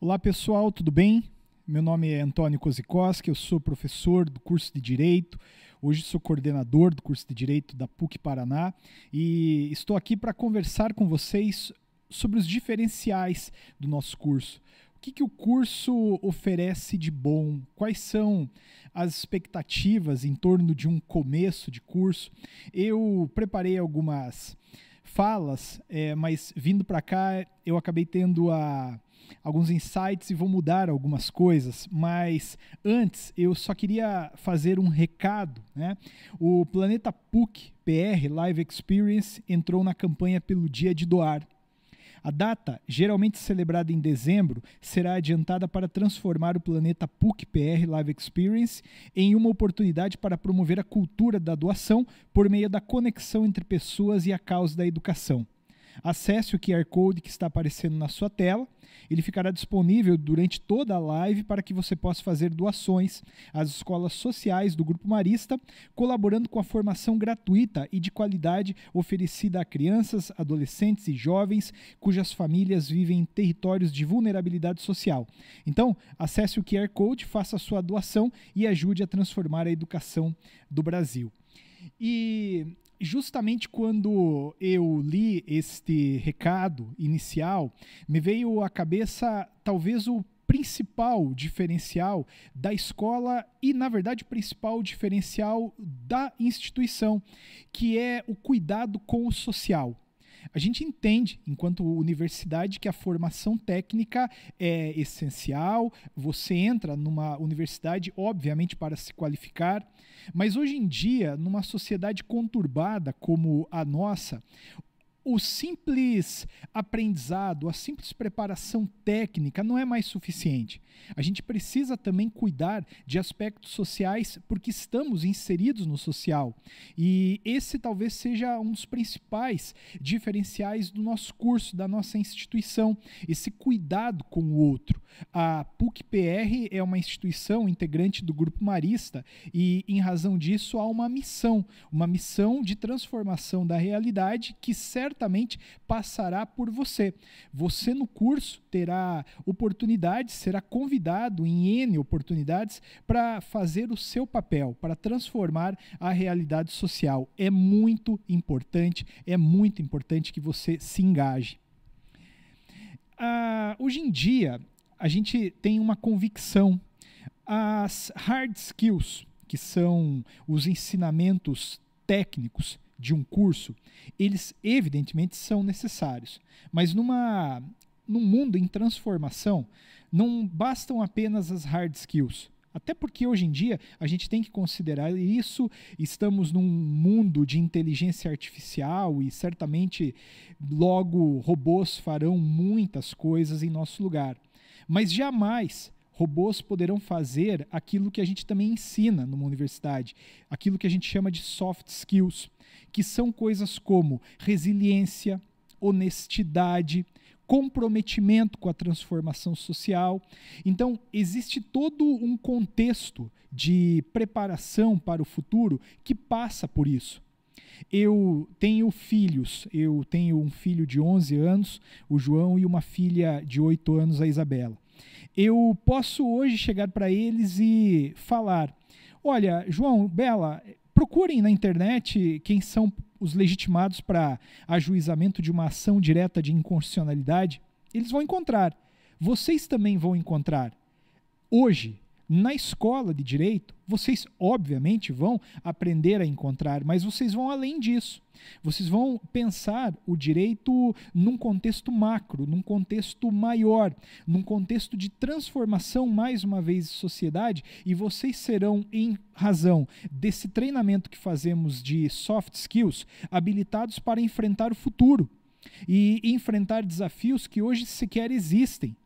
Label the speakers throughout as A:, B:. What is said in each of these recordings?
A: Olá pessoal, tudo bem? Meu nome é Antônio Kozikoski, eu sou professor do curso de Direito, hoje sou coordenador do curso de Direito da PUC Paraná e estou aqui para conversar com vocês sobre os diferenciais do nosso curso, o que, que o curso oferece de bom? Quais são as expectativas em torno de um começo de curso? Eu preparei algumas falas, é, mas vindo para cá eu acabei tendo a, alguns insights e vou mudar algumas coisas. Mas antes eu só queria fazer um recado. Né? O Planeta PUC PR Live Experience entrou na campanha pelo Dia de Doar. A data, geralmente celebrada em dezembro, será adiantada para transformar o planeta PUC-PR Live Experience em uma oportunidade para promover a cultura da doação por meio da conexão entre pessoas e a causa da educação. Acesse o QR Code que está aparecendo na sua tela. Ele ficará disponível durante toda a live para que você possa fazer doações às escolas sociais do Grupo Marista, colaborando com a formação gratuita e de qualidade oferecida a crianças, adolescentes e jovens cujas famílias vivem em territórios de vulnerabilidade social. Então, acesse o QR Code, faça a sua doação e ajude a transformar a educação do Brasil. E justamente quando eu li este recado inicial, me veio à cabeça talvez o principal diferencial da escola e, na verdade, principal diferencial da instituição, que é o cuidado com o social. A gente entende, enquanto universidade, que a formação técnica é essencial, você entra numa universidade, obviamente, para se qualificar, mas hoje em dia, numa sociedade conturbada como a nossa, o simples aprendizado, a simples preparação técnica não é mais suficiente. A gente precisa também cuidar de aspectos sociais, porque estamos inseridos no social. E esse talvez seja um dos principais diferenciais do nosso curso, da nossa instituição, esse cuidado com o outro. A PUC-PR é uma instituição integrante do Grupo Marista e, em razão disso, há uma missão, uma missão de transformação da realidade que certo certamente passará por você. Você no curso terá oportunidades, será convidado em N oportunidades para fazer o seu papel, para transformar a realidade social. É muito importante, é muito importante que você se engaje. Ah, hoje em dia, a gente tem uma convicção. As hard skills, que são os ensinamentos técnicos, de um curso, eles evidentemente são necessários, mas numa num mundo em transformação, não bastam apenas as hard skills. Até porque hoje em dia a gente tem que considerar isso. Estamos num mundo de inteligência artificial e certamente logo robôs farão muitas coisas em nosso lugar. Mas jamais robôs poderão fazer aquilo que a gente também ensina numa universidade, aquilo que a gente chama de soft skills, que são coisas como resiliência, honestidade, comprometimento com a transformação social. Então, existe todo um contexto de preparação para o futuro que passa por isso. Eu tenho filhos, eu tenho um filho de 11 anos, o João, e uma filha de 8 anos, a Isabela eu posso hoje chegar para eles e falar: olha, João, Bela, procurem na internet quem são os legitimados para ajuizamento de uma ação direta de inconstitucionalidade. Eles vão encontrar. Vocês também vão encontrar. Hoje, na escola de direito, vocês obviamente vão aprender a encontrar, mas vocês vão além disso. Vocês vão pensar o direito num contexto macro, num contexto maior, num contexto de transformação, mais uma vez, de sociedade, e vocês serão, em razão desse treinamento que fazemos de soft skills, habilitados para enfrentar o futuro e enfrentar desafios que hoje sequer existem.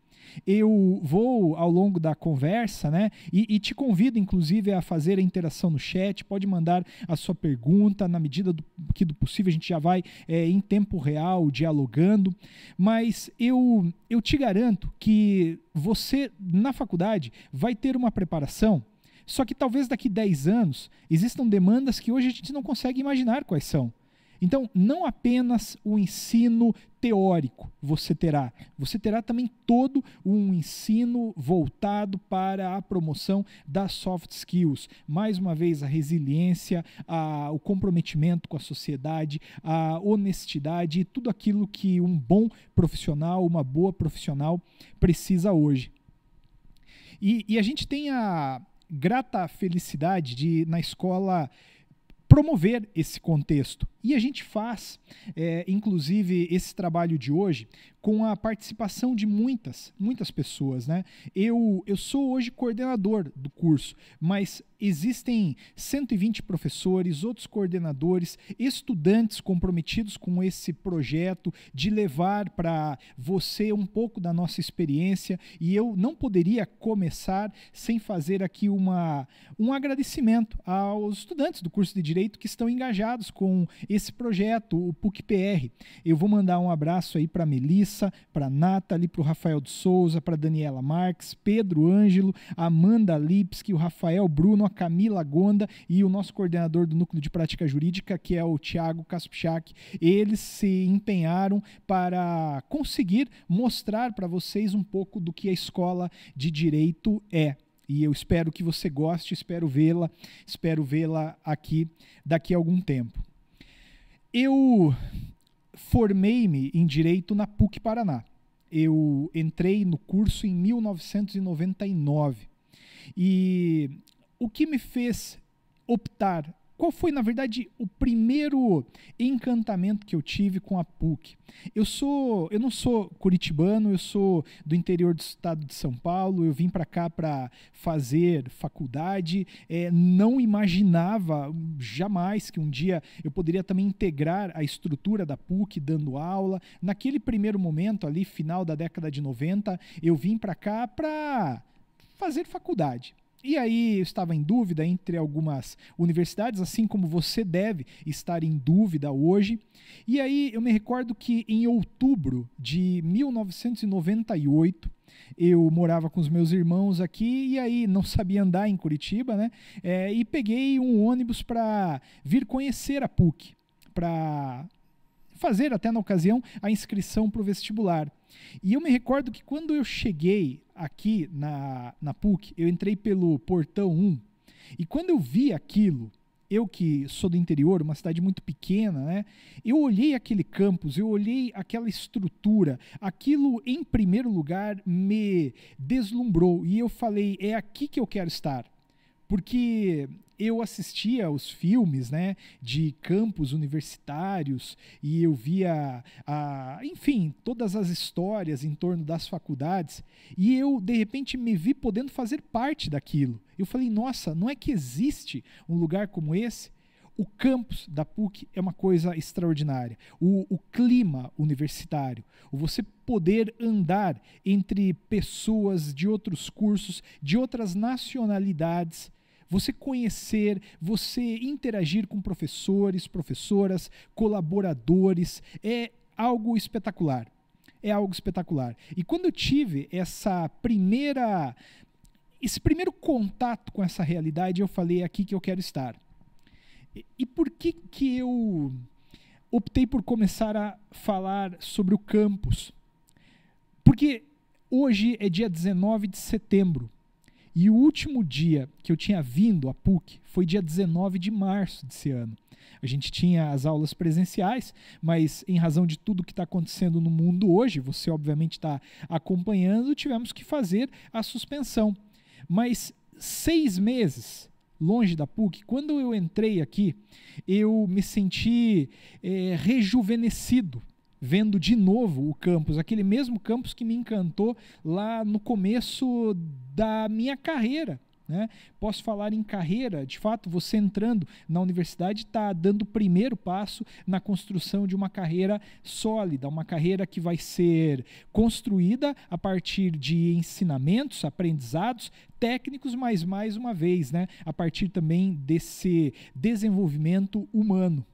A: Eu vou ao longo da conversa, né? E, e, te convido, inclusive, a fazer a interação no chat. Pode mandar a sua pergunta na medida do, que do possível. A gente já vai é, em tempo real dialogando. Mas eu, eu te garanto que você, na faculdade, vai ter uma preparação só que talvez daqui 10 anos existam demandas que hoje a gente não consegue imaginar quais são. Então, não apenas o ensino teórico você terá, você terá também todo um ensino voltado para a promoção das soft skills. Mais uma vez, a resiliência, a, o comprometimento com a sociedade, a honestidade e tudo aquilo que um bom profissional, uma boa profissional precisa hoje. E, e a gente tem a grata felicidade de, na escola promover esse contexto. E a gente faz, é, inclusive, esse trabalho de hoje com a participação de muitas, muitas pessoas, né? Eu, eu sou hoje coordenador do curso, mas existem 120 professores, outros coordenadores, estudantes comprometidos com esse projeto de levar para você um pouco da nossa experiência e eu não poderia começar sem fazer aqui uma, um agradecimento aos estudantes do curso de direito que estão engajados com esse projeto, o PUC-PR. Eu vou mandar um abraço aí para Melissa Larissa, para Nathalie, para o Rafael de Souza, para Daniela Marques, Pedro Ângelo, Amanda Lipski, o Rafael Bruno, a Camila Gonda e o nosso coordenador do Núcleo de Prática Jurídica, que é o Tiago Kaspchak. Eles se empenharam para conseguir mostrar para vocês um pouco do que a escola de direito é e eu espero que você goste, espero vê-la, espero vê-la aqui daqui a algum tempo. Eu formei-me em direito na PUC Paraná. Eu entrei no curso em 1999. E o que me fez optar qual foi, na verdade, o primeiro encantamento que eu tive com a PUC? Eu sou, eu não sou curitibano, eu sou do interior do estado de São Paulo. Eu vim para cá para fazer faculdade. É, não imaginava jamais que um dia eu poderia também integrar a estrutura da PUC dando aula. Naquele primeiro momento ali, final da década de 90, eu vim para cá para fazer faculdade. E aí eu estava em dúvida entre algumas universidades, assim como você deve estar em dúvida hoje. E aí eu me recordo que em outubro de 1998 eu morava com os meus irmãos aqui e aí não sabia andar em Curitiba, né? É, e peguei um ônibus para vir conhecer a PUC, para fazer até na ocasião a inscrição para o vestibular. E eu me recordo que quando eu cheguei aqui na, na PUC, eu entrei pelo portão 1 e quando eu vi aquilo, eu que sou do interior, uma cidade muito pequena, né? Eu olhei aquele campus, eu olhei aquela estrutura, aquilo em primeiro lugar me deslumbrou e eu falei, é aqui que eu quero estar porque eu assistia aos filmes, né, de campos universitários e eu via, a, enfim, todas as histórias em torno das faculdades e eu de repente me vi podendo fazer parte daquilo. Eu falei, nossa, não é que existe um lugar como esse? O campus da PUC é uma coisa extraordinária. O, o, clima universitário, o você poder andar entre pessoas de outros cursos, de outras nacionalidades, você conhecer, você interagir com professores, professoras, colaboradores, é algo espetacular. É algo espetacular. E quando eu tive essa primeira esse primeiro contato com essa realidade, eu falei é aqui que eu quero estar. E, e por que que eu optei por começar a falar sobre o campus? Porque hoje é dia 19 de setembro e o último dia que eu tinha vindo à PUC foi dia 19 de março desse ano. A gente tinha as aulas presenciais, mas em razão de tudo que está acontecendo no mundo hoje, você obviamente está acompanhando, tivemos que fazer a suspensão. Mas seis meses longe da PUC, quando eu entrei aqui, eu me senti é, rejuvenescido vendo de novo o campus, aquele mesmo campus que me encantou lá no começo da minha carreira. Né? Posso falar em carreira, de fato, você entrando na universidade está dando o primeiro passo na construção de uma carreira sólida, uma carreira que vai ser construída a partir de ensinamentos, aprendizados técnicos, mas mais uma vez, né? a partir também desse desenvolvimento humano.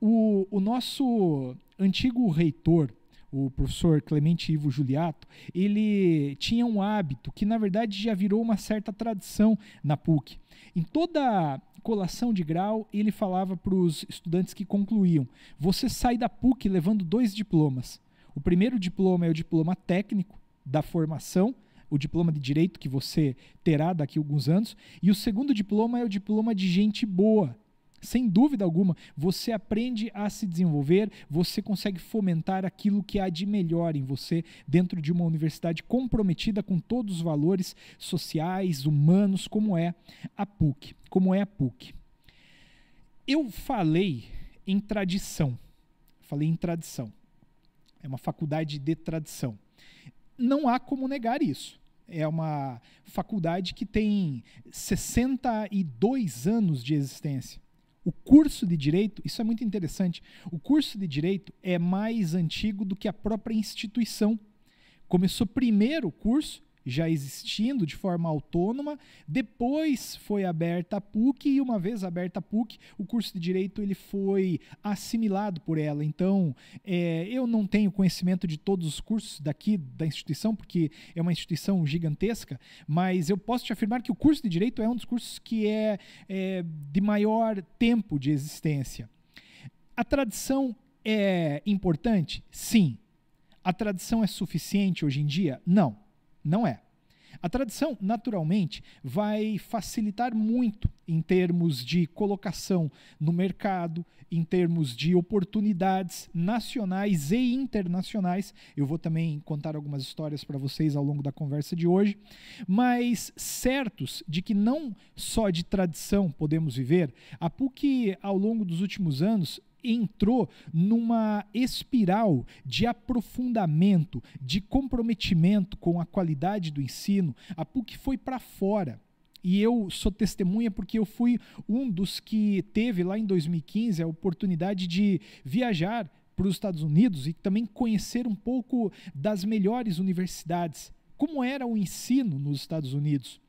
A: O, o nosso antigo reitor, o professor Clemente Ivo Juliato, ele tinha um hábito que, na verdade, já virou uma certa tradição na PUC. Em toda colação de grau, ele falava para os estudantes que concluíam: você sai da PUC levando dois diplomas. O primeiro diploma é o diploma técnico da formação, o diploma de direito que você terá daqui a alguns anos, e o segundo diploma é o diploma de gente boa, sem dúvida alguma, você aprende a se desenvolver, você consegue fomentar aquilo que há de melhor em você dentro de uma universidade comprometida com todos os valores sociais, humanos, como é a PUC, como é a PUC. Eu falei em tradição. Falei em tradição. É uma faculdade de tradição. Não há como negar isso é uma faculdade que tem 62 anos de existência. O curso de direito, isso é muito interessante, o curso de direito é mais antigo do que a própria instituição. Começou primeiro o curso já existindo de forma autônoma. Depois foi aberta a PUC e uma vez aberta a PUC, o curso de direito ele foi assimilado por ela. Então, é, eu não tenho conhecimento de todos os cursos daqui da instituição, porque é uma instituição gigantesca, mas eu posso te afirmar que o curso de direito é um dos cursos que é, é de maior tempo de existência. A tradição é importante? Sim. A tradição é suficiente hoje em dia? Não. Não é. A tradição, naturalmente, vai facilitar muito em termos de colocação no mercado, em termos de oportunidades nacionais e internacionais. Eu vou também contar algumas histórias para vocês ao longo da conversa de hoje, mas certos de que não só de tradição podemos viver, a PUC, ao longo dos últimos anos, entrou numa espiral de aprofundamento, de comprometimento com a qualidade do ensino. A PUC foi para fora. E eu sou testemunha porque eu fui um dos que teve lá em 2015 a oportunidade de viajar para os Estados Unidos e também conhecer um pouco das melhores universidades, como era o ensino nos Estados Unidos.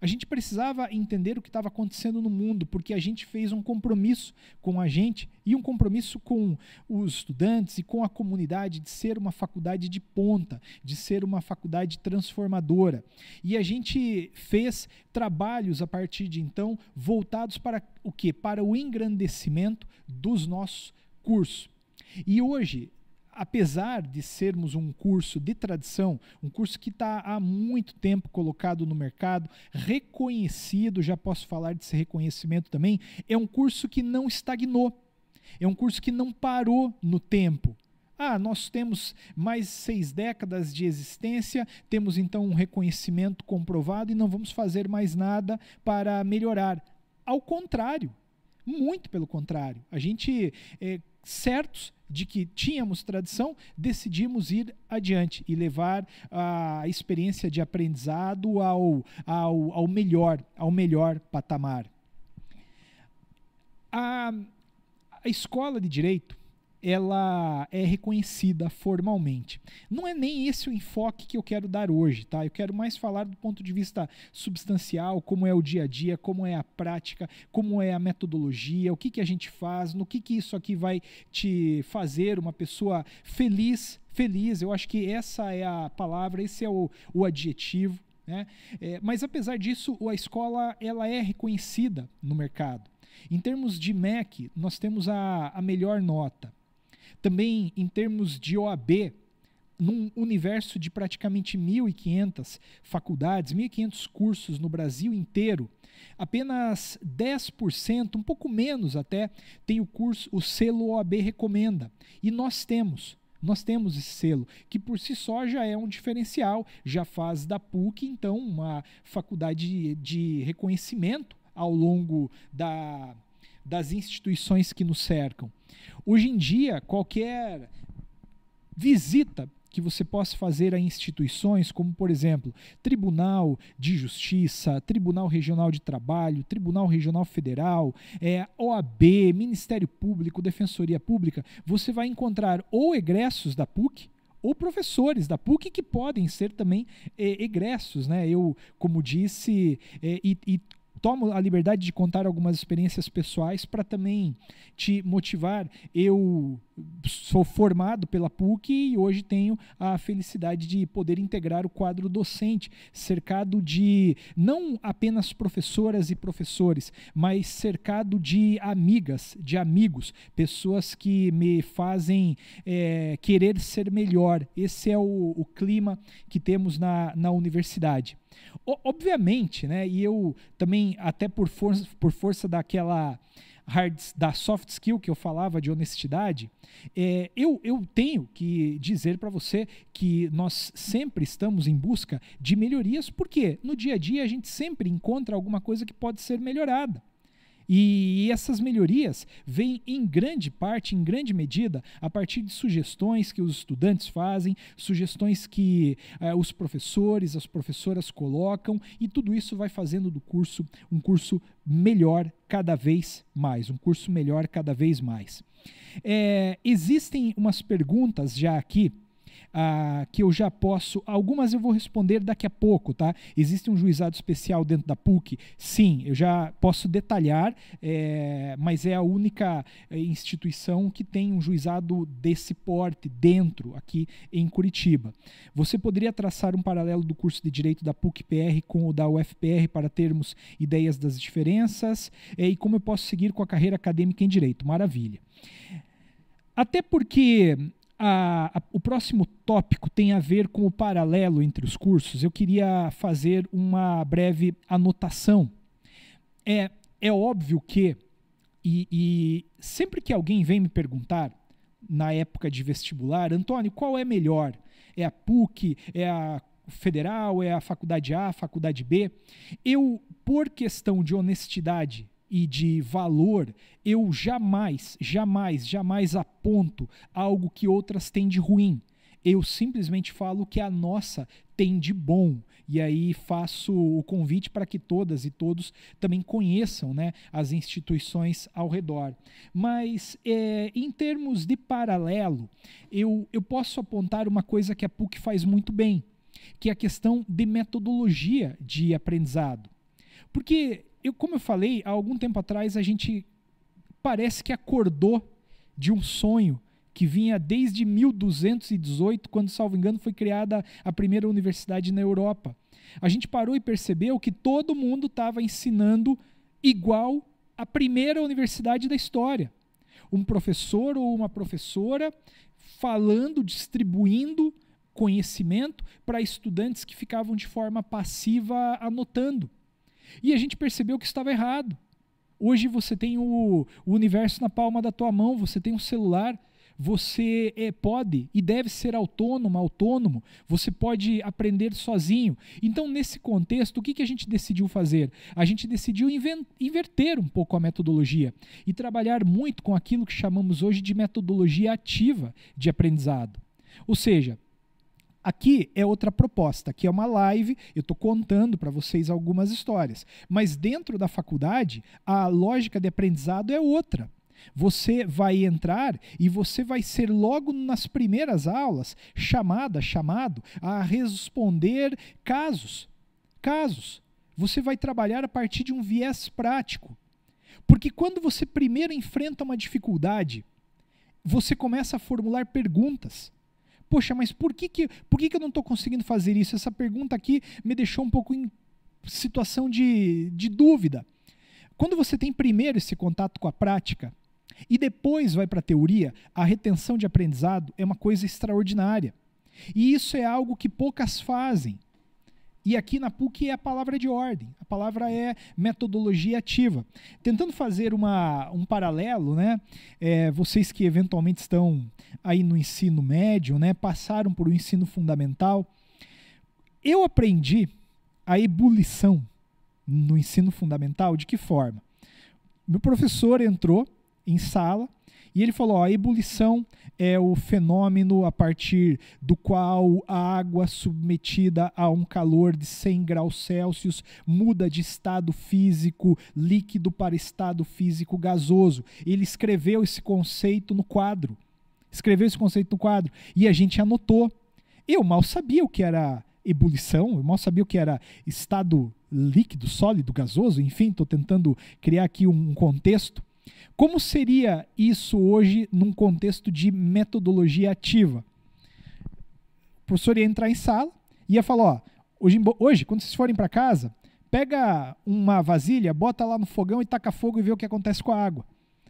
A: A gente precisava entender o que estava acontecendo no mundo, porque a gente fez um compromisso com a gente e um compromisso com os estudantes e com a comunidade de ser uma faculdade de ponta, de ser uma faculdade transformadora. E a gente fez trabalhos a partir de então voltados para o que? Para o engrandecimento dos nossos cursos. E hoje apesar de sermos um curso de tradição, um curso que está há muito tempo colocado no mercado, reconhecido, já posso falar desse reconhecimento também, é um curso que não estagnou, é um curso que não parou no tempo. Ah, nós temos mais seis décadas de existência, temos então um reconhecimento comprovado e não vamos fazer mais nada para melhorar. Ao contrário, muito pelo contrário. A gente, é, certos de que tínhamos tradição, decidimos ir adiante e levar a experiência de aprendizado ao, ao, ao melhor, ao melhor patamar. A, a escola de direito ela é reconhecida formalmente. Não é nem esse o enfoque que eu quero dar hoje, tá? Eu quero mais falar do ponto de vista substancial, como é o dia a dia, como é a prática, como é a metodologia, o que, que a gente faz, no que, que isso aqui vai te fazer uma pessoa feliz. Feliz, eu acho que essa é a palavra, esse é o, o adjetivo. Né? É, mas apesar disso, a escola ela é reconhecida no mercado. Em termos de MEC, nós temos a, a melhor nota. Também em termos de OAB, num universo de praticamente 1.500 faculdades, 1.500 cursos no Brasil inteiro, apenas 10%, um pouco menos até, tem o curso, o selo OAB recomenda. E nós temos, nós temos esse selo, que por si só já é um diferencial, já faz da PUC, então, uma faculdade de, de reconhecimento ao longo da das instituições que nos cercam. Hoje em dia, qualquer visita que você possa fazer a instituições como, por exemplo, Tribunal de Justiça, Tribunal Regional de Trabalho, Tribunal Regional Federal, é, OAB, Ministério Público, Defensoria Pública, você vai encontrar ou egressos da PUC, ou professores da PUC que podem ser também é, egressos, né? Eu, como disse, é, e, e tomo a liberdade de contar algumas experiências pessoais para também te motivar. Eu sou formado pela PUC e hoje tenho a felicidade de poder integrar o quadro docente, cercado de não apenas professoras e professores, mas cercado de amigas, de amigos, pessoas que me fazem é, querer ser melhor. Esse é o, o clima que temos na, na universidade obviamente, né? E eu também, até por força, por força daquela hard, da soft skill que eu falava de honestidade, é, eu, eu tenho que dizer para você que nós sempre estamos em busca de melhorias, porque no dia a dia a gente sempre encontra alguma coisa que pode ser melhorada. E essas melhorias vêm em grande parte, em grande medida, a partir de sugestões que os estudantes fazem, sugestões que eh, os professores, as professoras colocam, e tudo isso vai fazendo do curso um curso melhor cada vez mais, um curso melhor cada vez mais. É, existem umas perguntas já aqui ah, que eu já posso. Algumas eu vou responder daqui a pouco, tá? Existe um juizado especial dentro da PUC? Sim, eu já posso detalhar, é, mas é a única eh, instituição que tem um juizado desse porte dentro, aqui em Curitiba. Você poderia traçar um paralelo do curso de Direito da PUC-PR com o da UFPR para termos ideias das diferenças é, e como eu posso seguir com a carreira acadêmica em Direito? Maravilha. Até porque a, a, o próximo tópico tem a ver com o paralelo entre os cursos. Eu queria fazer uma breve anotação. É, é óbvio que, e, e sempre que alguém vem me perguntar, na época de vestibular, Antônio, qual é melhor? É a PUC? É a federal, é a faculdade A, a faculdade B. Eu, por questão de honestidade e de valor, eu jamais, jamais, jamais aponto algo que outras têm de ruim. Eu simplesmente falo que a nossa tem de bom. E aí faço o convite para que todas e todos também conheçam né, as instituições ao redor. Mas é, em termos de paralelo, eu, eu posso apontar uma coisa que a PUC faz muito bem, que é a questão de metodologia de aprendizado. Porque eu, como eu falei, há algum tempo atrás a gente parece que acordou de um sonho que vinha desde 1218, quando, salvo engano, foi criada a primeira universidade na Europa. A gente parou e percebeu que todo mundo estava ensinando igual à primeira universidade da história. Um professor ou uma professora falando, distribuindo conhecimento para estudantes que ficavam de forma passiva anotando. E a gente percebeu que estava errado. Hoje você tem o, o universo na palma da tua mão, você tem um celular, você é, pode e deve ser autônomo, autônomo, você pode aprender sozinho. Então, nesse contexto, o que, que a gente decidiu fazer? A gente decidiu inverter um pouco a metodologia e trabalhar muito com aquilo que chamamos hoje de metodologia ativa de aprendizado. Ou seja, Aqui é outra proposta, aqui é uma live, eu estou contando para vocês algumas histórias. Mas dentro da faculdade, a lógica de aprendizado é outra. Você vai entrar e você vai ser logo nas primeiras aulas chamada, chamado a responder casos. Casos. Você vai trabalhar a partir de um viés prático. Porque quando você primeiro enfrenta uma dificuldade, você começa a formular perguntas. Poxa, mas por que, que, por que, que eu não estou conseguindo fazer isso? Essa pergunta aqui me deixou um pouco em situação de, de dúvida. Quando você tem primeiro esse contato com a prática e depois vai para a teoria, a retenção de aprendizado é uma coisa extraordinária. E isso é algo que poucas fazem. E aqui na PUC é a palavra de ordem, a palavra é metodologia ativa. Tentando fazer uma, um paralelo, né? É, vocês que eventualmente estão aí no ensino médio, né? Passaram por um ensino fundamental. Eu aprendi a ebulição no ensino fundamental de que forma? Meu professor entrou em sala e ele falou: ó, a ebulição é o fenômeno a partir do qual a água submetida a um calor de 100 graus Celsius muda de estado físico líquido para estado físico gasoso. Ele escreveu esse conceito no quadro. Escreveu esse conceito no quadro e a gente anotou. Eu mal sabia o que era ebulição, eu mal sabia o que era estado líquido, sólido, gasoso, enfim, estou tentando criar aqui um contexto. Como seria isso hoje num contexto de metodologia ativa? O professor ia entrar em sala e ia falar: ó, hoje, hoje quando vocês forem para casa, pega uma vasilha, bota lá no fogão e taca fogo e vê o que acontece com a água.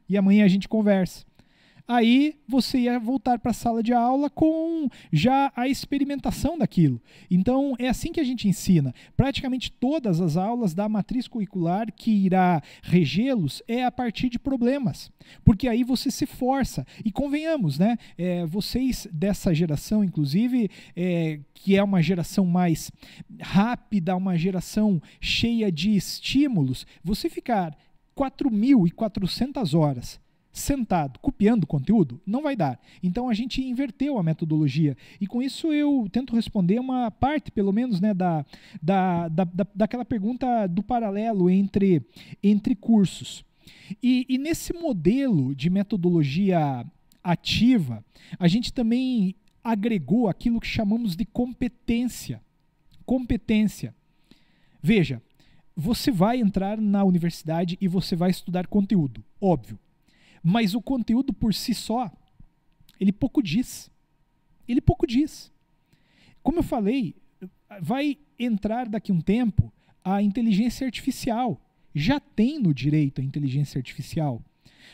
A: E amanhã a gente conversa aí você ia voltar para a sala de aula com já a experimentação daquilo. Então é assim que a gente ensina. Praticamente todas as aulas da matriz curricular que irá regê-los é a partir de problemas, porque aí você se força. E convenhamos, né? É, vocês dessa geração, inclusive, é, que é uma geração mais rápida, uma geração cheia de estímulos, você ficar 4.400 horas sentado copiando conteúdo, não vai dar. Então a gente inverteu a metodologia. E com isso eu tento responder uma parte, pelo menos, né, da, da, da, daquela pergunta do paralelo entre, entre cursos. E, e nesse modelo de metodologia ativa, a gente também agregou aquilo que chamamos de competência. Competência. Veja, você vai entrar na universidade e você vai estudar conteúdo, óbvio. Mas o conteúdo por si só, ele pouco diz. Ele pouco diz. Como eu falei, vai entrar daqui um tempo a inteligência artificial. Já tem no direito a inteligência artificial.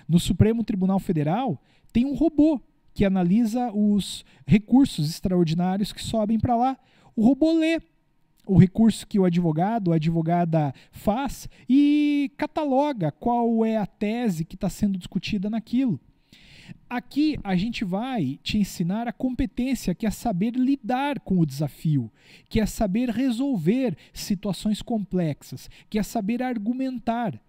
A: No Supremo Tribunal Federal tem um robô que analisa os recursos extraordinários que sobem para lá. O robô lê o recurso que o advogado, a advogada faz e cataloga qual é a tese que está sendo discutida naquilo. Aqui a gente vai te ensinar a competência que é saber lidar com o desafio, que é saber resolver situações complexas, que é saber argumentar.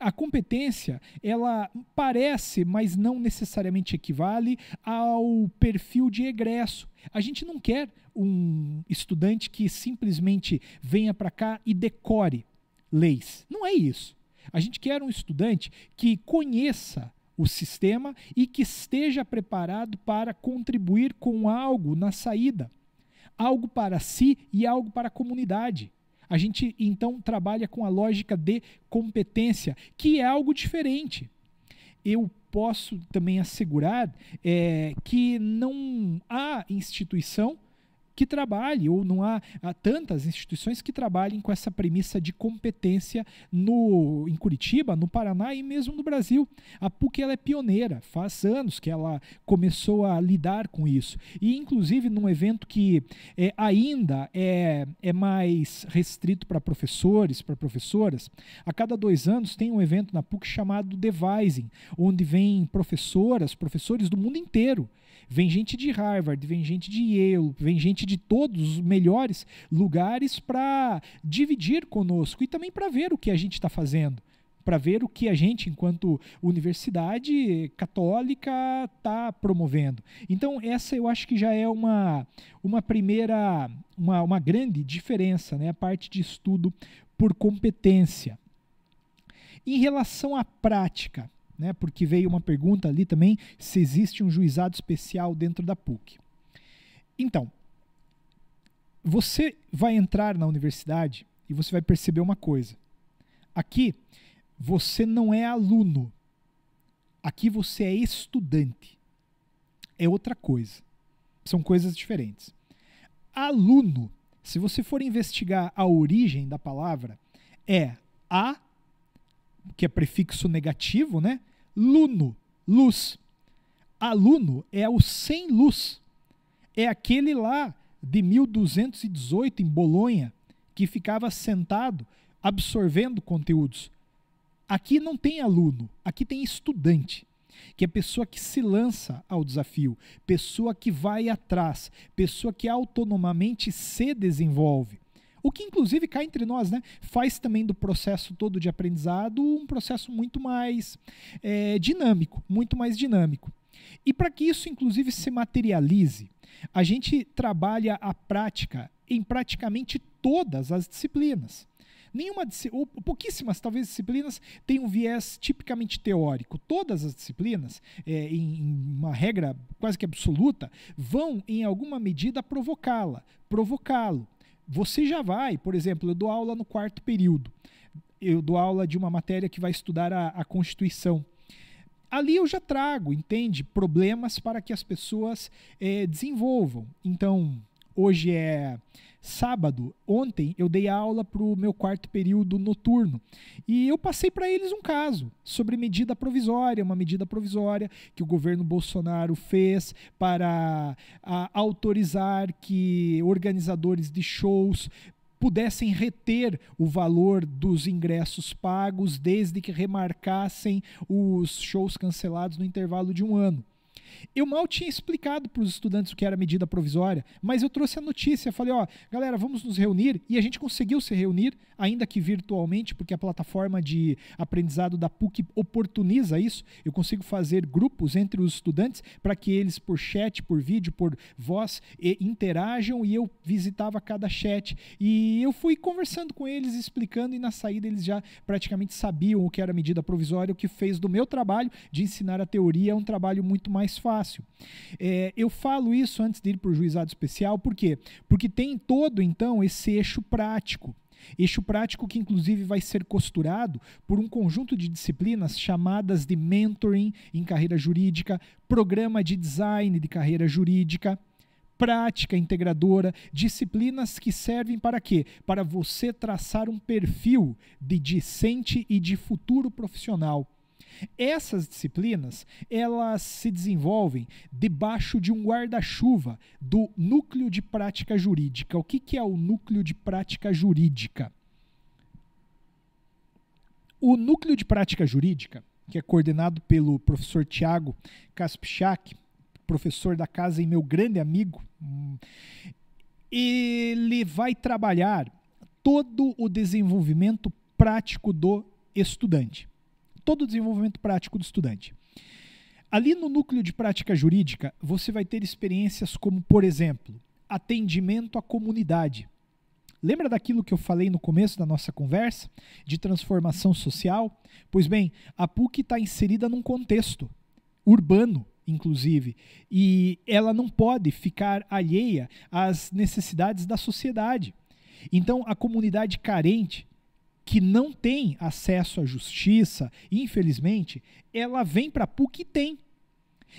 A: A competência, ela parece, mas não necessariamente equivale ao perfil de egresso, a gente não quer um estudante que simplesmente venha para cá e decore leis. Não é isso. A gente quer um estudante que conheça o sistema e que esteja preparado para contribuir com algo na saída, algo para si e algo para a comunidade. A gente então trabalha com a lógica de competência, que é algo diferente. Eu posso também assegurar é, que não há instituição que trabalhe, ou não há, há, tantas instituições que trabalhem com essa premissa de competência no, em Curitiba, no Paraná e mesmo no Brasil. A PUC ela é pioneira, faz anos que ela começou a lidar com isso. E, inclusive, num evento que é, ainda é, é mais restrito para professores, para professoras, a cada dois anos tem um evento na PUC chamado Devising, onde vem professoras, professores do mundo inteiro Vem gente de Harvard, vem gente de Yale, vem gente de todos os melhores lugares para dividir conosco e também para ver o que a gente está fazendo para ver o que a gente, enquanto universidade católica, está promovendo. Então, essa eu acho que já é uma, uma primeira, uma, uma grande diferença, né? a parte de estudo por competência. Em relação à prática, né? Porque veio uma pergunta ali também se existe um juizado especial dentro da PUC. Então, você vai entrar na universidade e você vai perceber uma coisa. Aqui você não é aluno. Aqui você é estudante. É outra coisa. São coisas diferentes. Aluno, se você for investigar a origem da palavra, é a que é prefixo negativo, né? Luno, luz. Aluno é o sem luz. É aquele lá de 1218 em Bolonha que ficava sentado absorvendo conteúdos. Aqui não tem aluno, aqui tem estudante, que é pessoa que se lança ao desafio, pessoa que vai atrás, pessoa que autonomamente se desenvolve. O que, inclusive, cá entre nós, né, faz também do processo todo de aprendizado um processo muito mais é, dinâmico, muito mais dinâmico. E para que isso, inclusive, se materialize, a gente trabalha a prática em praticamente todas as disciplinas. Nenhuma ou pouquíssimas, talvez, disciplinas têm um viés tipicamente teórico. Todas as disciplinas, é, em, em uma regra quase que absoluta, vão, em alguma medida, provocá-la, provocá-lo. Você já vai, por exemplo, eu dou aula no quarto período. Eu dou aula de uma matéria que vai estudar a, a Constituição ali eu já trago, entende? Problemas para que as pessoas é, desenvolvam. Então, Hoje é sábado. Ontem eu dei aula para o meu quarto período noturno e eu passei para eles um caso sobre medida provisória, uma medida provisória que o governo Bolsonaro fez para a, autorizar que organizadores de shows pudessem reter o valor dos ingressos pagos desde que remarcassem os shows cancelados no intervalo de um ano. Eu mal tinha explicado para os estudantes o que era medida provisória, mas eu trouxe a notícia, falei, ó, galera, vamos nos reunir e a gente conseguiu se reunir ainda que virtualmente, porque a plataforma de aprendizado da PUC oportuniza isso. Eu consigo fazer grupos entre os estudantes para que eles, por chat, por vídeo, por voz, interajam e eu visitava cada chat. E eu fui conversando com eles, explicando, e na saída eles já praticamente sabiam o que era medida provisória, o que fez do meu trabalho de ensinar a teoria é um trabalho muito mais fácil. É, eu falo isso antes de ir para o juizado especial, por quê? Porque tem todo, então, esse eixo prático. Eixo prático que, inclusive, vai ser costurado por um conjunto de disciplinas chamadas de mentoring em carreira jurídica, programa de design de carreira jurídica prática integradora, disciplinas que servem para quê? Para você traçar um perfil de discente e de futuro profissional. Essas disciplinas, elas se desenvolvem debaixo de um guarda-chuva do núcleo de prática jurídica. O que, que é o núcleo de prática jurídica? O núcleo de prática jurídica, que é coordenado pelo professor Tiago Kaspchak, professor da casa e meu grande amigo, ele vai trabalhar todo o desenvolvimento prático do estudante todo o desenvolvimento prático do estudante. Ali no núcleo de prática jurídica, você vai ter experiências como, por exemplo, atendimento à comunidade. Lembra daquilo que eu falei no começo da nossa conversa, de transformação social? Pois bem, a PUC está inserida num contexto urbano, inclusive, e ela não pode ficar alheia às necessidades da sociedade. Então, a comunidade carente, que não tem acesso à justiça, infelizmente, ela vem para a PUC e tem.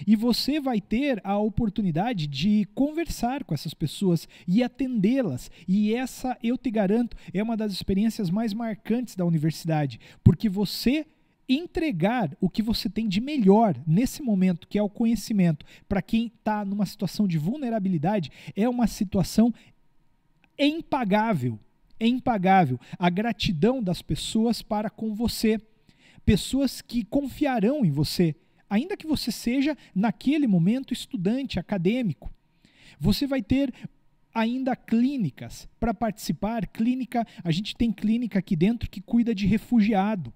A: E você vai ter a oportunidade de conversar com essas pessoas e atendê-las. E essa, eu te garanto, é uma das experiências mais marcantes da universidade, porque você entregar o que você tem de melhor nesse momento, que é o conhecimento, para quem está numa situação de vulnerabilidade, é uma situação impagável é impagável a gratidão das pessoas para com você. Pessoas que confiarão em você, ainda que você seja, naquele momento, estudante, acadêmico. Você vai ter ainda clínicas para participar. Clínica, a gente tem clínica aqui dentro que cuida de refugiado.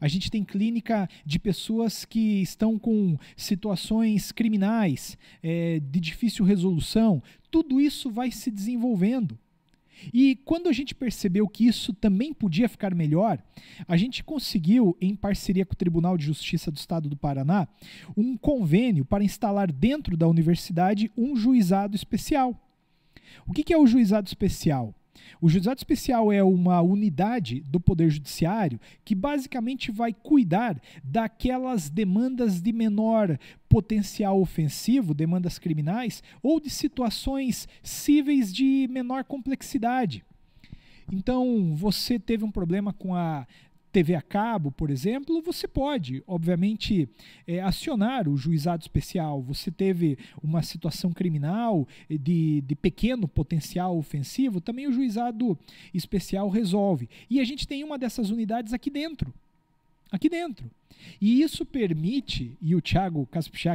A: A gente tem clínica de pessoas que estão com situações criminais, é, de difícil resolução. Tudo isso vai se desenvolvendo. E quando a gente percebeu que isso também podia ficar melhor, a gente conseguiu, em parceria com o Tribunal de Justiça do Estado do Paraná, um convênio para instalar dentro da universidade um juizado especial. O que é o juizado especial? O Juizado Especial é uma unidade do Poder Judiciário que basicamente vai cuidar daquelas demandas de menor potencial ofensivo, demandas criminais ou de situações cíveis de menor complexidade. Então, você teve um problema com a TV a cabo, por exemplo, você pode, obviamente, é, acionar o juizado especial. Você teve uma situação criminal eh, de, de pequeno potencial ofensivo, também o juizado especial resolve. E a gente tem uma dessas unidades aqui dentro. Aqui dentro. E isso permite, e o Thiago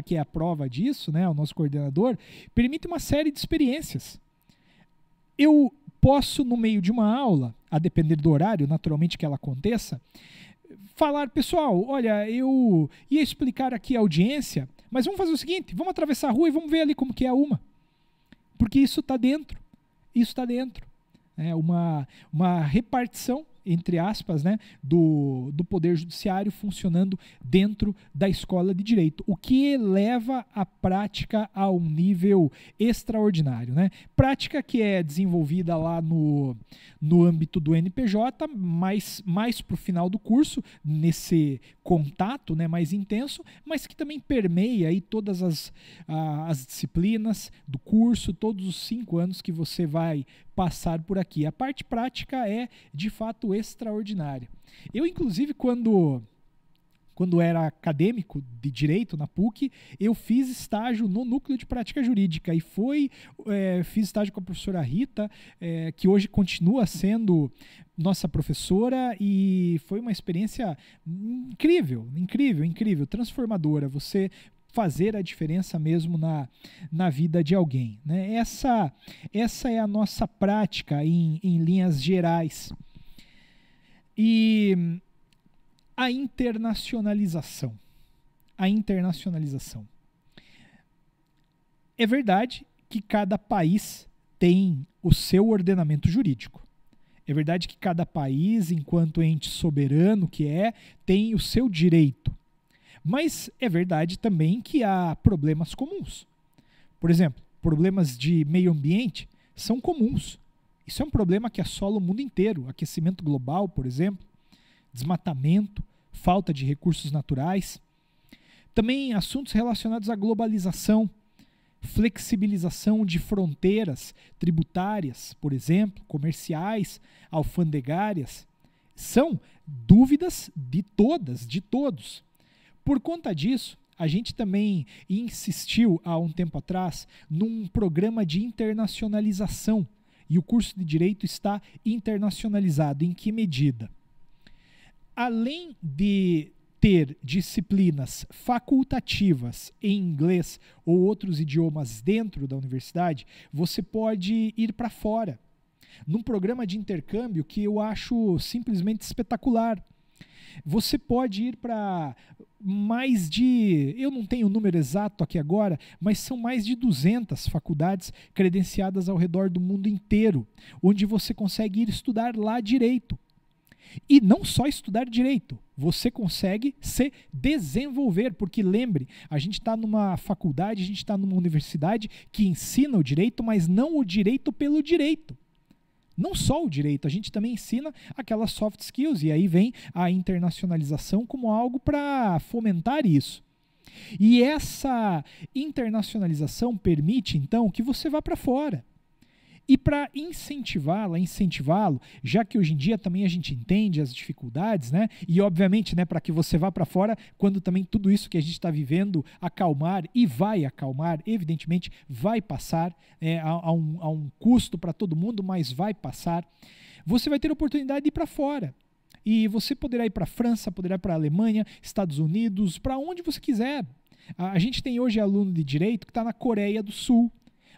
A: que é a prova disso, né, o nosso coordenador, permite uma série de experiências. Eu posso, no meio de uma aula, a depender do horário, naturalmente que ela aconteça, falar, pessoal, olha, eu ia explicar aqui a audiência, mas vamos fazer o seguinte, vamos atravessar a rua e vamos ver ali como que é a uma. Porque isso está dentro. Isso está dentro. É uma, uma repartição entre aspas, né, do, do Poder Judiciário funcionando dentro da escola de direito, o que eleva a prática a um nível extraordinário. Né? Prática que é desenvolvida lá no, no âmbito do NPJ, mais, mais para o final do curso, nesse contato né, mais intenso, mas que também permeia aí todas as, as disciplinas do curso, todos os cinco anos que você vai passar por aqui. A parte prática é de fato extraordinária. Eu, inclusive, quando quando era acadêmico de direito na PUC, eu fiz estágio no núcleo de prática jurídica e foi é, fiz estágio com a professora Rita, é, que hoje continua sendo nossa professora e foi uma experiência incrível, incrível, incrível, transformadora. Você fazer a diferença mesmo na, na vida de alguém. Né? Essa, essa é a nossa prática em, em linhas gerais. E a internacionalização. A internacionalização. É verdade que cada país tem o seu ordenamento jurídico. É verdade que cada país, enquanto ente soberano que é, tem o seu direito. Mas é verdade também que há problemas comuns. Por exemplo, problemas de meio ambiente são comuns. Isso é um problema que assola o mundo inteiro. Aquecimento global, por exemplo, desmatamento, falta de recursos naturais. Também assuntos relacionados à globalização, flexibilização de fronteiras tributárias, por exemplo, comerciais, alfandegárias, são dúvidas de todas, de todos. Por conta disso, a gente também insistiu há um tempo atrás num programa de internacionalização. E o curso de direito está internacionalizado. Em que medida? Além de ter disciplinas facultativas em inglês ou outros idiomas dentro da universidade, você pode ir para fora. Num programa de intercâmbio que eu acho simplesmente espetacular você pode ir para mais de, eu não tenho o número exato aqui agora, mas são mais de 200 faculdades credenciadas ao redor do mundo inteiro, onde você consegue ir estudar lá direito. E não só estudar direito, você consegue se desenvolver, porque lembre, a gente está numa faculdade, a gente está numa universidade que ensina o direito, mas não o direito pelo direito não só o direito, a gente também ensina aquelas soft skills e aí vem a internacionalização como algo para fomentar isso. E essa internacionalização permite então que você vá para fora e para incentivá-la, incentivá-lo, já que hoje em dia também a gente entende as dificuldades, né? E obviamente, né, para que você vá para fora, quando também tudo isso que a gente está vivendo acalmar e vai acalmar, evidentemente vai passar é, a, a, um, a um custo para todo mundo, mas vai passar. Você vai ter a oportunidade de ir para fora. E você poderá ir para a França, poderá ir para a Alemanha, Estados Unidos, para onde você quiser. A, a gente tem hoje aluno de direito que está na Coreia do Sul,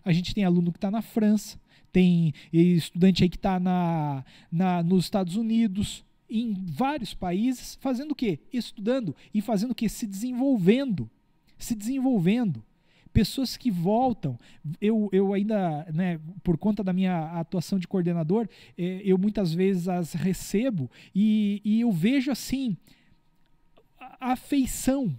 A: a gente tem aluno que está na França, tem estudante aí que está na, na, nos Estados Unidos, em vários países, fazendo o quê? Estudando e fazendo o quê? Se desenvolvendo. Se desenvolvendo pessoas que voltam. Eu, eu ainda, né, por conta da minha atuação de coordenador, é, eu muitas vezes as recebo e, e eu vejo assim a afeição,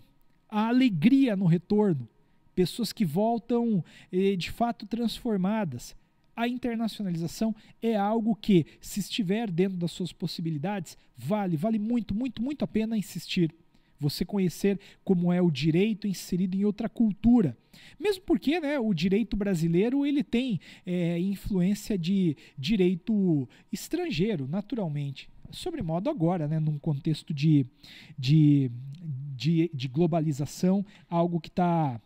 A: a alegria no retorno. Pessoas que voltam eh, de fato transformadas a internacionalização é algo que, se estiver dentro das suas possibilidades, vale, vale muito, muito, muito a pena insistir. Você conhecer como é o direito inserido em outra cultura. Mesmo porque né, o direito brasileiro ele tem é, influência de direito estrangeiro, naturalmente sobremodo agora, né, num contexto de, de, de, de globalização, algo que está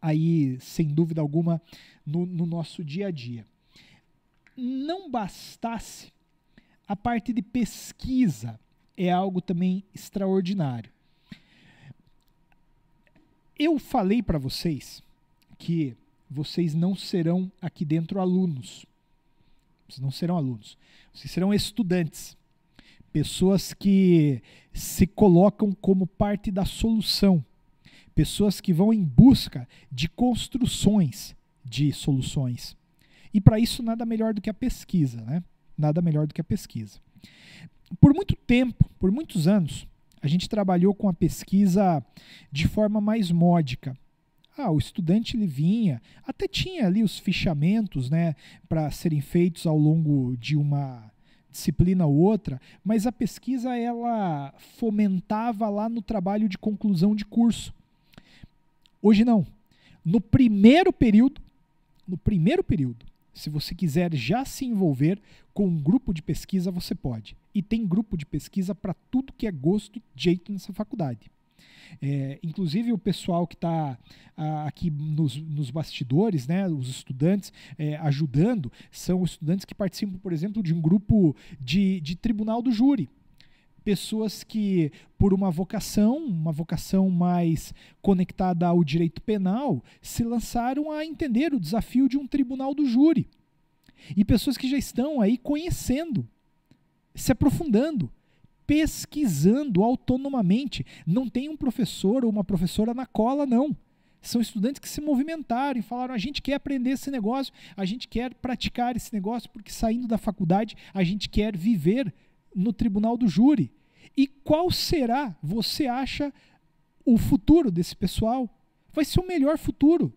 A: aí, sem dúvida alguma, no, no nosso dia a dia. Não bastasse, a parte de pesquisa é algo também extraordinário. Eu falei para vocês que vocês não serão aqui dentro alunos. Vocês não serão alunos. Vocês serão estudantes. Pessoas que se colocam como parte da solução. Pessoas que vão em busca de construções, de soluções. E para isso nada melhor do que a pesquisa, né? Nada melhor do que a pesquisa. Por muito tempo, por muitos anos, a gente trabalhou com a pesquisa de forma mais módica. Ah, o estudante ele vinha, até tinha ali os fichamentos, né, para serem feitos ao longo de uma disciplina ou outra, mas a pesquisa ela fomentava lá no trabalho de conclusão de curso. Hoje não. No primeiro período no primeiro período. Se você quiser já se envolver com um grupo de pesquisa, você pode. E tem grupo de pesquisa para tudo que é gosto e jeito nessa faculdade. É, inclusive o pessoal que está aqui nos, nos, bastidores, né, os estudantes é, ajudando, são estudantes que participam, por exemplo, de um grupo de, de tribunal do júri pessoas que, por uma vocação, uma vocação mais conectada ao direito penal, se lançaram a entender o desafio de um tribunal do júri. E pessoas que já estão aí conhecendo, se aprofundando, pesquisando autonomamente. Não tem um professor ou uma professora na cola, não são estudantes que se movimentaram e falaram: a gente quer aprender esse negócio, a gente quer praticar esse negócio, porque saindo da faculdade a gente quer viver no tribunal do júri. E qual será, você acha, o futuro desse pessoal? Vai ser o melhor futuro.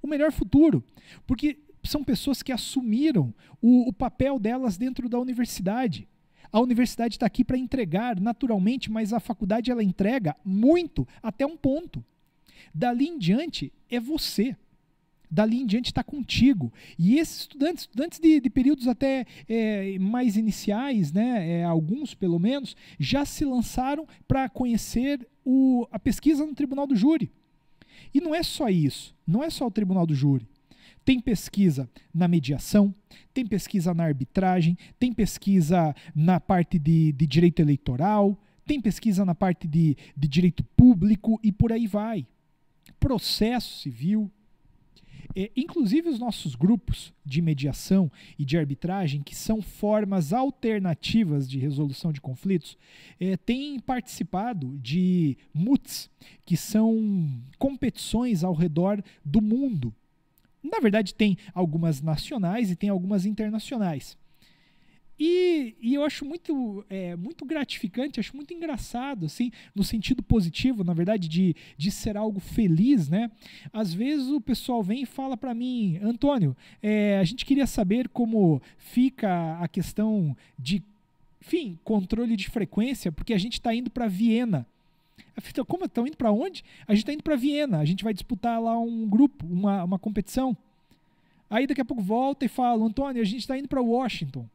A: O melhor futuro. Porque são pessoas que assumiram o, o papel delas dentro da universidade. A universidade está aqui para entregar naturalmente, mas a faculdade ela entrega muito até um ponto. Dali em diante é você dali em diante está contigo. E esses estudantes, estudantes de, de períodos até é, mais iniciais, né, é, alguns pelo menos, já se lançaram para conhecer o, a pesquisa no Tribunal do Júri. E não é só isso, não é só o Tribunal do Júri. Tem pesquisa na mediação, tem pesquisa na arbitragem, tem pesquisa na parte de, de direito eleitoral, tem pesquisa na parte de, de direito público e por aí vai. Processo civil, é, inclusive os nossos grupos de mediação e de arbitragem, que são formas alternativas de resolução de conflitos, é, têm participado de MUTs, que são competições ao redor do mundo. Na verdade, tem algumas nacionais e tem algumas internacionais. E, e, eu acho muito, é, muito gratificante, acho muito engraçado, assim, no sentido positivo, na verdade, de, de ser algo feliz, né? Às vezes o pessoal vem e fala para mim, Antônio, é, a gente queria saber como fica a questão de, enfim, controle de frequência, porque a gente está indo para Viena. Então, como estão indo para onde? A gente está indo para Viena, a gente vai disputar lá um grupo, uma, uma competição. Aí daqui a pouco volta e fala, Antônio, a gente está indo para Washington.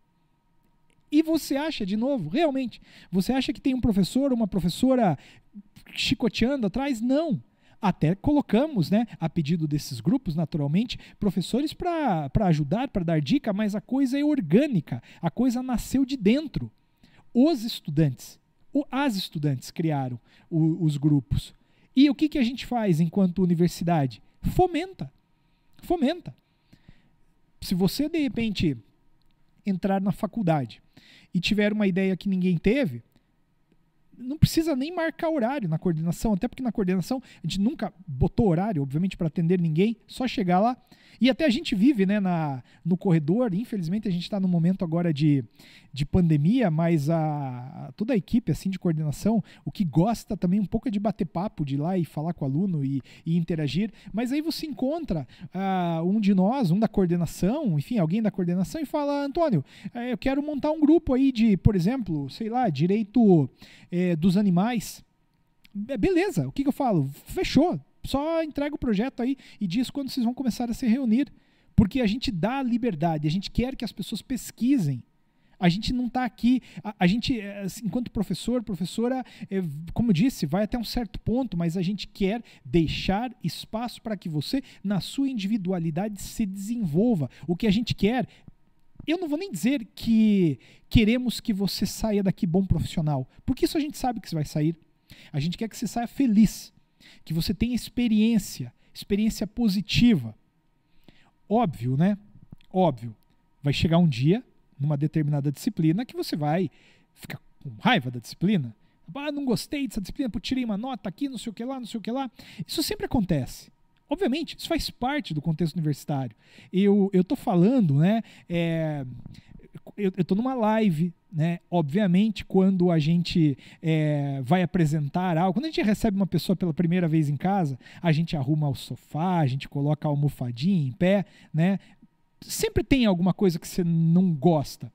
A: E você acha, de novo, realmente, você acha que tem um professor, uma professora chicoteando atrás? Não. Até colocamos, né, a pedido desses grupos, naturalmente, professores para ajudar, para dar dica, mas a coisa é orgânica, a coisa nasceu de dentro. Os estudantes, as estudantes criaram o, os grupos. E o que, que a gente faz enquanto universidade? Fomenta. Fomenta. Se você, de repente, entrar na faculdade e tiver uma ideia que ninguém teve, não precisa nem marcar horário na coordenação, até porque na coordenação a gente nunca botou horário, obviamente, para atender ninguém, só chegar lá e até a gente vive né, na, no corredor, infelizmente a gente está no momento agora de, de pandemia, mas a, a, toda a equipe assim de coordenação, o que gosta também é um pouco é de bater papo, de ir lá e falar com o aluno e, e interagir. Mas aí você encontra uh, um de nós, um da coordenação, enfim, alguém da coordenação e fala, Antônio, eh, eu quero montar um grupo aí de, por exemplo, sei lá, direito é, dos animais beleza, o que, que, eu falo? Fechou, só entrega o projeto aí e diz quando vocês vão começar a se reunir. Porque a gente dá liberdade, a gente quer que as pessoas pesquisem. A gente não está aqui, a, a gente, eh, assim, enquanto professor, professora, é, como disse, vai até um certo ponto, mas a gente quer deixar espaço para que você, na sua individualidade, se desenvolva. O que a gente quer, eu não vou nem dizer que queremos que você saia daqui bom profissional, porque isso a gente sabe que você vai sair. A gente quer que você saia feliz que você tenha experiência, experiência positiva. Óbvio, né? Óbvio. Vai chegar um dia, numa determinada disciplina, que você vai ficar com raiva da disciplina. Ah, não gostei dessa disciplina, pô, tirei uma nota aqui, não sei o que lá, não sei o que lá. Isso sempre acontece. Obviamente, isso faz parte do contexto universitário. Eu estou falando, né? É, eu, estou tô numa live, né? Obviamente, quando a gente é, vai apresentar algo, quando a gente recebe uma pessoa pela primeira vez em casa, a gente arruma o sofá, a gente coloca a almofadinha em pé, né? Sempre tem alguma coisa que você não gosta.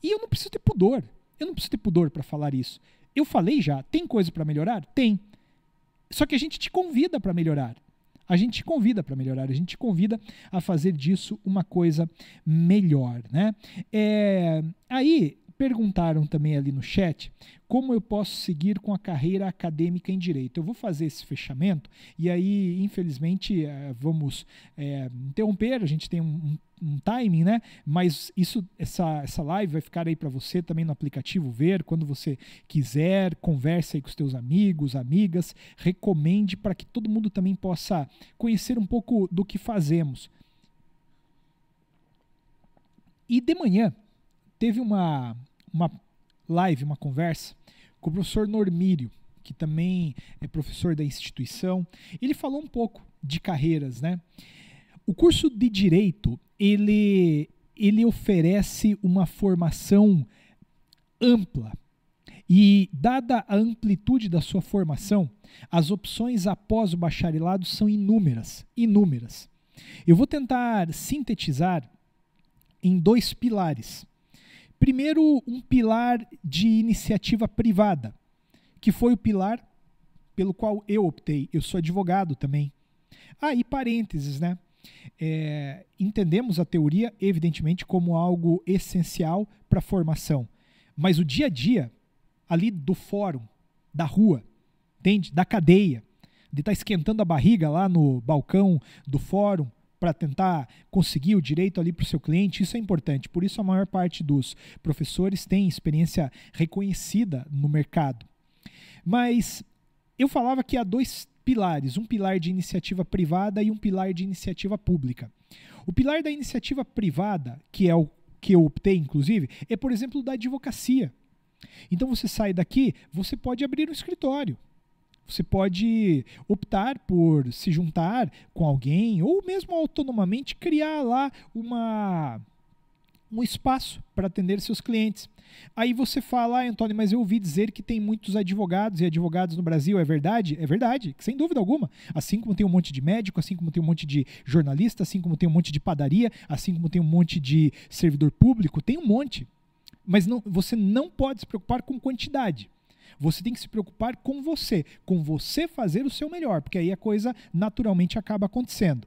A: E eu não preciso ter pudor. Eu não preciso ter pudor para falar isso. Eu falei já, tem coisa para melhorar? Tem. Só que a gente te convida para melhorar a gente te convida para melhorar, a gente te convida a fazer disso uma coisa melhor, né? É, aí Perguntaram também ali no chat como eu posso seguir com a carreira acadêmica em direito. Eu vou fazer esse fechamento e aí, infelizmente, eh, vamos é, interromper. A gente tem um, um, timing, né? Mas isso, essa, essa live vai ficar aí para você também no aplicativo ver quando você quiser. Converse aí com os teus amigos, amigas, recomende para que todo mundo também possa conhecer um pouco do que fazemos. E de manhã teve uma uma live, uma conversa com o professor Normírio, que também é professor da instituição. Ele falou um pouco de carreiras, né? O curso de direito, ele ele oferece uma formação ampla. E, dada a amplitude da sua formação, as opções após o bacharelado são inúmeras, inúmeras. Eu vou tentar sintetizar em dois pilares. Primeiro, um pilar de iniciativa privada, que foi o pilar pelo qual eu optei. Eu sou advogado também. Ah, e parênteses, né? É, entendemos a teoria, evidentemente, como algo essencial para a formação. Mas o dia a dia, ali do fórum, da rua, entende? Da cadeia, de estar tá esquentando a barriga lá no balcão do fórum, para tentar conseguir o direito ali para o seu cliente, isso é importante. Por isso, a maior parte dos professores tem experiência reconhecida no mercado. Mas eu falava que há dois pilares: um pilar de iniciativa privada e um pilar de iniciativa pública. O pilar da iniciativa privada, que é o que eu optei, inclusive, é, por exemplo, da advocacia. Então você sai daqui, você pode abrir um escritório. Você pode optar por se juntar com alguém ou mesmo autonomamente criar lá uma um espaço para atender seus clientes. Aí você fala, ah, Antônio, mas eu ouvi dizer que tem muitos advogados e advogados no Brasil. É verdade? É verdade, sem dúvida alguma. Assim como tem um monte de médico, assim como tem um monte de jornalista, assim como tem um monte de padaria, assim como tem um monte de servidor público, tem um monte. Mas não, você não pode se preocupar com quantidade. Você tem que se preocupar com você, com você fazer o seu melhor, porque aí a coisa naturalmente acaba acontecendo.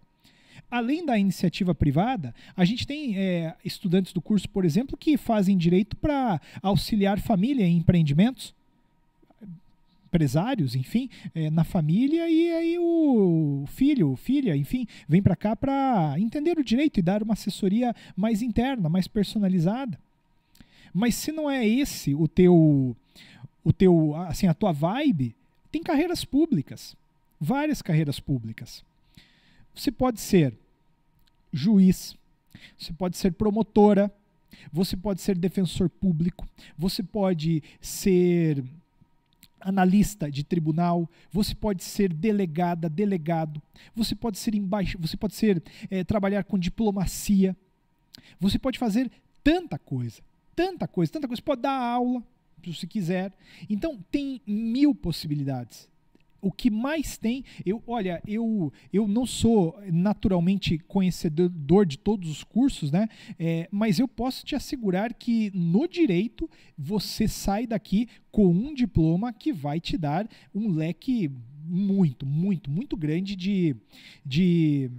A: Além da iniciativa privada, a gente tem é, estudantes do curso, por exemplo, que fazem direito para auxiliar família em empreendimentos, empresários, enfim, é, na família, e aí o filho, filha, enfim, vem para cá para entender o direito e dar uma assessoria mais interna, mais personalizada. Mas se não é esse o teu o teu, assim, a tua vibe, tem carreiras públicas, várias carreiras públicas. Você pode ser juiz, você pode ser promotora, você pode ser defensor público, você pode ser analista de tribunal, você pode ser delegada, delegado, você pode ser embaixo, você pode ser é, trabalhar com diplomacia, você pode fazer tanta coisa, tanta coisa, tanta coisa, você pode dar aula, se quiser. Então tem mil possibilidades. O que mais tem, eu, olha, eu, eu não sou naturalmente conhecedor de todos os cursos, né? É, mas eu posso te assegurar que no direito você sai daqui com um diploma que vai te dar um leque muito, muito, muito grande de, de,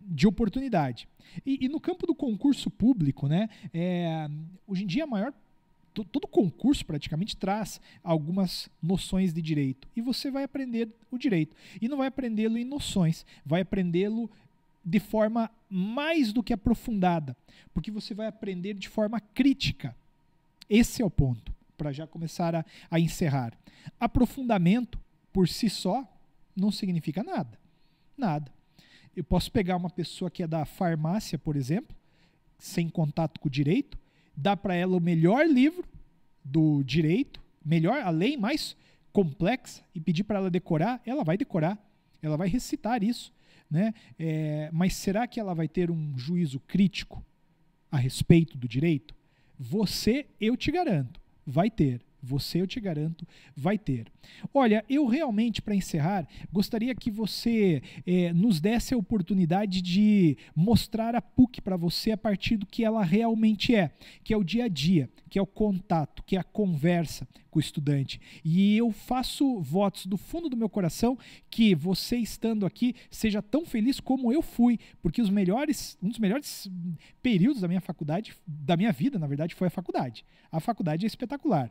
A: de oportunidade. E, e no campo do concurso público, né? É, hoje em dia a maior todo concurso praticamente traz algumas noções de direito e você vai aprender o direito e não vai aprendê-lo em noções, vai aprendê-lo de forma mais do que aprofundada, porque você vai aprender de forma crítica. Esse é o ponto para já começar a, a encerrar. Aprofundamento por si só não significa nada, nada. Eu posso pegar uma pessoa que é da farmácia, por exemplo, sem contato com o direito dá para ela o melhor livro do direito, melhor, a lei mais complexa, e pedir para ela decorar, ela vai decorar, ela vai recitar isso. Né? É, mas será que ela vai ter um juízo crítico a respeito do direito? Você, eu te garanto, vai ter. Você, eu te garanto, vai ter. Olha, eu realmente, para encerrar, gostaria que você eh, nos desse a oportunidade de mostrar a PUC para você a partir do que ela realmente é, que é o dia a dia, que é o contato, que é a conversa com o estudante. E eu faço votos do fundo do meu coração que você estando aqui seja tão feliz como eu fui, porque os melhores, um dos melhores períodos da minha faculdade, da minha vida, na verdade, foi a faculdade. A faculdade é espetacular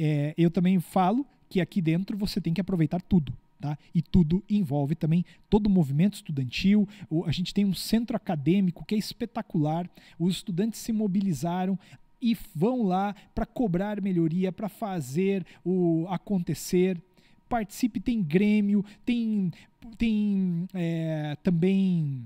A: é, eu também falo que aqui dentro você tem que aproveitar tudo. Tá? E tudo envolve também todo o movimento estudantil. A gente tem um centro acadêmico que é espetacular. Os estudantes se mobilizaram e vão lá para cobrar melhoria, para fazer o acontecer. Participe, tem grêmio, tem, tem é, também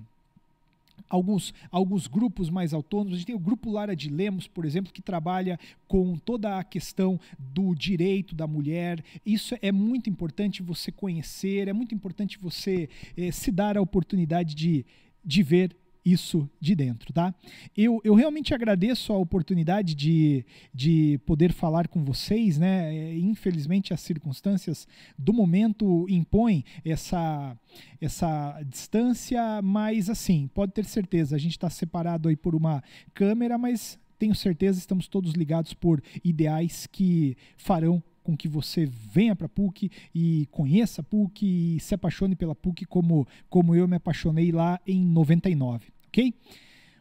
A: alguns, alguns grupos mais autônomos. A gente tem o Grupo Lara de Lemos, por exemplo, que trabalha com toda a questão do direito da mulher. Isso é muito importante você conhecer, é muito importante você eh, se dar a oportunidade de, de ver isso de dentro, tá? Eu, eu realmente agradeço a oportunidade de, de poder falar com vocês, né? É, infelizmente as circunstâncias do momento impõem essa, essa distância, mas assim, pode ter certeza, a gente está separado aí por uma câmera, mas tenho certeza estamos todos ligados por ideais que farão com que você venha para PUC e conheça a PUC e se apaixone pela PUC como, como eu me apaixonei lá em 99 ok?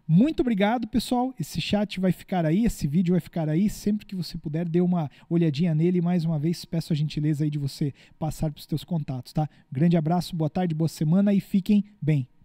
A: Muito obrigado, pessoal. Esse chat vai ficar aí, esse vídeo vai ficar aí. Sempre que você puder, dê uma olhadinha nele. Mais uma vez, peço a gentileza aí de você passar para os seus contatos, tá? Grande abraço, boa tarde, boa semana e fiquem bem.